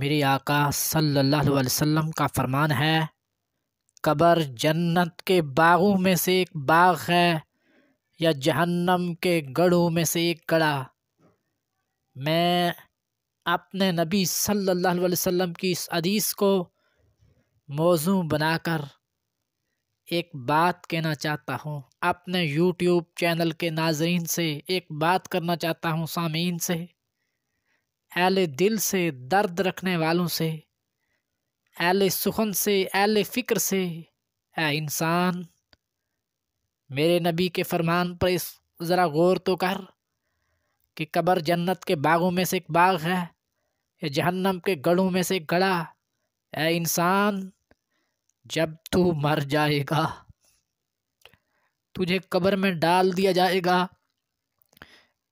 मेरे आका सल्लल्लाहु अलैहि वसल्लम का फ़रमान है क़बर जन्नत के बागों में से एक बाग है या जहन्नम के गढ़ों में से एक गढ़ा मैं अपने नबी सल्लल्लाहु अलैहि वसल्लम की इस हदीस को मौजू बनाकर एक बात कहना चाहता हूँ अपने यूट्यूब चैनल के नाजरीन से एक बात करना चाहता हूँ सामीन से अहल दिल से दर्द रखने वालों से अहल सुखन से एल फ़िक्र से ए इंसान मेरे नबी के फरमान पर इस ज़रा गौर तो कर कि क़बर जन्नत के बागों में से एक बाग है या जहन्नम के गढ़ों में से एक गढ़ा ए इंसान जब तू मर जाएगा तुझे कब्र में डाल दिया जाएगा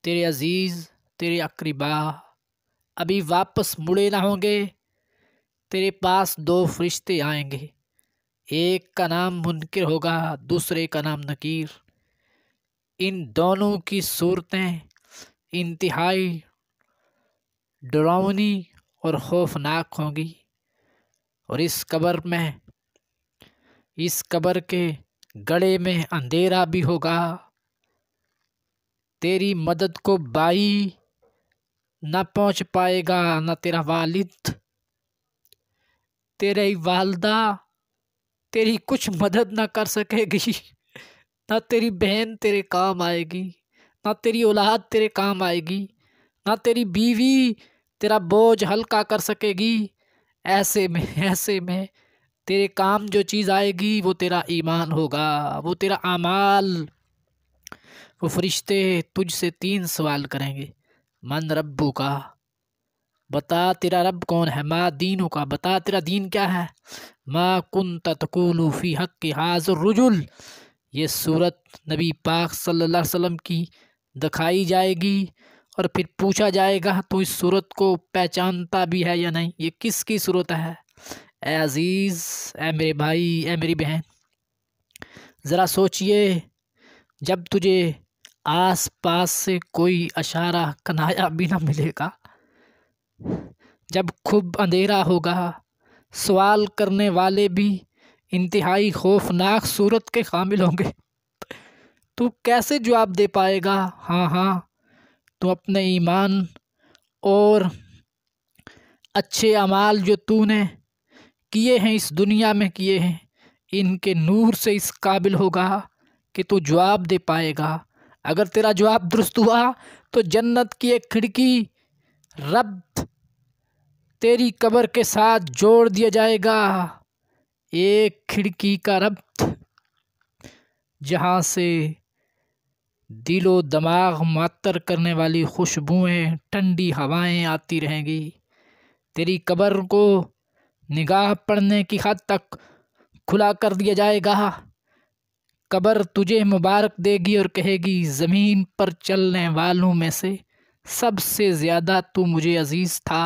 तेरे अज़ीज़ तेरे अकरीबा अभी वापस मुड़े ना होंगे तेरे पास दो फरिश्ते आएंगे एक का नाम मुनकर होगा दूसरे का नाम नकीर इन दोनों की सूरतें इंतहाई डरावनी और खौफनाक होंगी और इस कब्र में इस कब्र के गले में अंधेरा भी होगा तेरी मदद को बाई ना पहुंच पाएगा ना तेरा वालिद ही वालदा तेरी कुछ मदद ना कर सकेगी ना तेरी बहन तेरे काम आएगी ना तेरी औलाद तेरे काम आएगी ना तेरी बीवी तेरा बोझ हल्का कर सकेगी ऐसे में ऐसे में तेरे काम जो चीज़ आएगी वो तेरा ईमान होगा वो तेरा अमाल वो फरिश्ते तुझसे तीन सवाल करेंगे मन रब्बू का बता तेरा रब कौन है माँ दीनों का बता तेरा दीन क्या है माँ कन तकूलूफ़ी हक के हाजुर रुजुल ये सूरत नबी पाक सल्लल्लाहु अलैहि वसल्लम की दिखाई जाएगी और फिर पूछा जाएगा तो इस सूरत को पहचानता भी है या नहीं ये किसकी सूरत है ए अज़ीज़ ए मेरे भाई ए मेरी बहन ज़रा सोचिए जब तुझे आस पास से कोई अशारा कनाया भी ना मिलेगा जब खूब अंधेरा होगा सवाल करने वाले भी इंतहाई खौफनाक सूरत के कामिल होंगे तू कैसे जवाब दे पाएगा हाँ हाँ तू अपने ईमान और अच्छे अमाल जो तूने किए हैं इस दुनिया में किए हैं इनके नूर से इस काबिल होगा कि तू जवाब दे पाएगा अगर तेरा जवाब दुरुस्त हुआ तो जन्नत की एक खिड़की रब तेरी कब्र के साथ जोड़ दिया जाएगा एक खिड़की का रब जहाँ से दिलो दमाग मातर करने वाली खुशबुएं ठंडी हवाएं आती रहेंगी तेरी कब्र को निगाह पड़ने की हद तक खुला कर दिया जाएगा कबर तुझे मुबारक देगी और कहेगी ज़मीन पर चलने वालों में से सबसे ज़्यादा तू मुझे अज़ीज़ था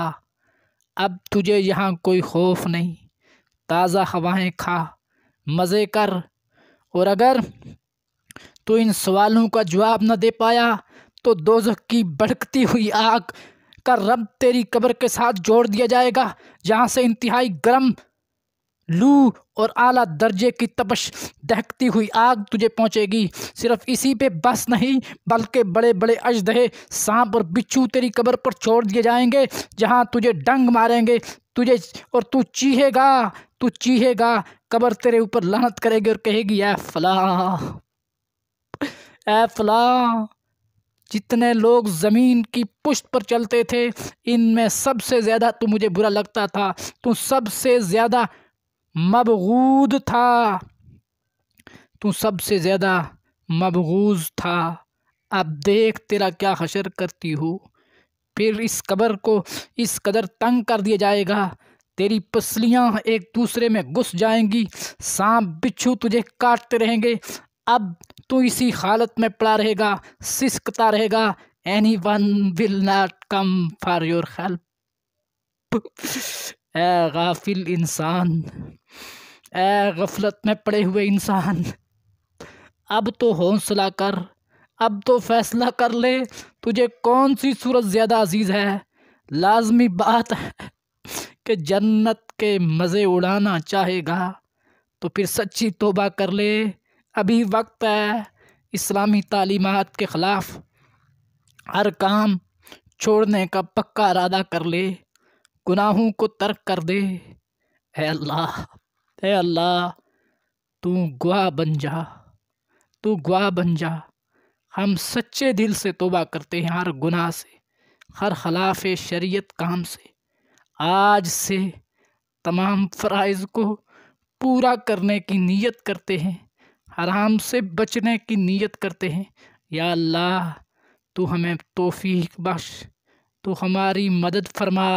अब तुझे यहाँ कोई खौफ नहीं ताज़ा हवाएं खा मज़े कर और अगर तू इन सवालों का जवाब न दे पाया तो दोजख की भड़कती हुई आग का रब तेरी कब्र के साथ जोड़ दिया जाएगा जहाँ से इंतहाई गर्म लू और आला दर्जे की तपश दहकती हुई आग तुझे पहुंचेगी सिर्फ इसी पे बस नहीं बल्कि बड़े बड़े अजदहे सांप और बिच्छू तेरी कब्र पर छोड़ दिए जाएंगे जहां तुझे डंग मारेंगे तुझे और तू चीहेगा तू चीहेगा कब्र तेरे ऊपर लानत करेगी और कहेगी ए फला ए फला जितने लोग ज़मीन की पुश्त पर चलते थे इनमें सबसे ज़्यादा तू मुझे बुरा लगता था तू सबसे ज़्यादा मबगूद था तू सबसे ज़्यादा मबगूज था अब देख तेरा क्या हशर करती हो फिर इस कबर को इस कदर तंग कर दिया जाएगा तेरी पसलियाँ एक दूसरे में घुस जाएंगी सांप बिच्छू तुझे काटते रहेंगे अब तू इसी हालत में पड़ा रहेगा सिसकता रहेगा any one will not come for your help ए गाफिल इंसान ए गफलत में पड़े हुए इंसान अब तो हौसला कर अब तो फैसला कर ले तुझे कौन सी सूरत ज़्यादा अजीज़ है लाजमी बात है कि जन्नत के मज़े उड़ाना चाहेगा तो फिर सच्ची तोबा कर ले अभी वक्त है इस्लामी तालीमत के ख़िलाफ़ हर काम छोड़ने का पक्का इरादा कर ले गुनाहों को तर्क कर दे है अल्लाह है अल्लाह तू गुआ बन जा तू गुआ बन जा हम सच्चे दिल से तोबा करते हैं हर गुनाह से हर खलाफ शरीयत काम से आज से तमाम फराइज को पूरा करने की नीयत करते हैं हराम से बचने की नीयत करते हैं या अल्लाह तू हमें तोफ़ी बख्श तू हमारी मदद फरमा